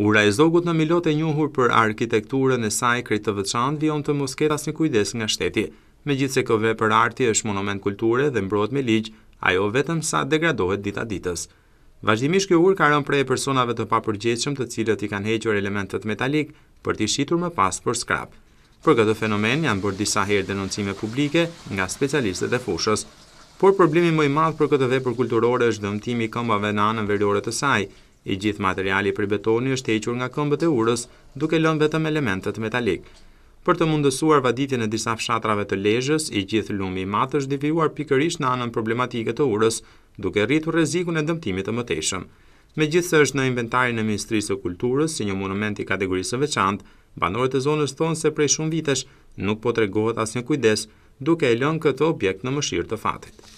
Ura e zogut në milot e njuhur për arkitekturën e saj kritë të veçantë vion të mosketas një kujdes nga shteti. Me gjithë se këve për arti është monument kulture dhe mbrot me ligjë, ajo vetëm sa degradohet dita ditës. Vazhdimisht kjo ur ka rënë prej personave të papërgjeshëm të cilët i kanë hequr elementet metalik për t'i shqitur më pas për skrap. Për këtë fenomen janë bërë disa herë denoncime publike nga specialistët e fushës. Por problemi më i madhë për këtë vepër kulturore është dëmtimi këmbave në anën verore të saj, I gjithë materiali për betoni është hequr nga këmbët e urës, duke lënë vetëm elementet metalik. Për të mundësuar vaditjen e disa fshatrave të lejës, i gjithë lumi i matë është divijuar pikërish në anën problematike të urës, duke rritur rezikun e dëmtimit të mëtejshëm. Me gjithë së është në inventarin e Ministrisë të Kulturës, si një monument i kategorisë veçantë, banorët e zonës thonë se prej shumë vitesh nuk po të regohet as një kujdes, duke e lënë këtë objekt në mëshirë të fatit.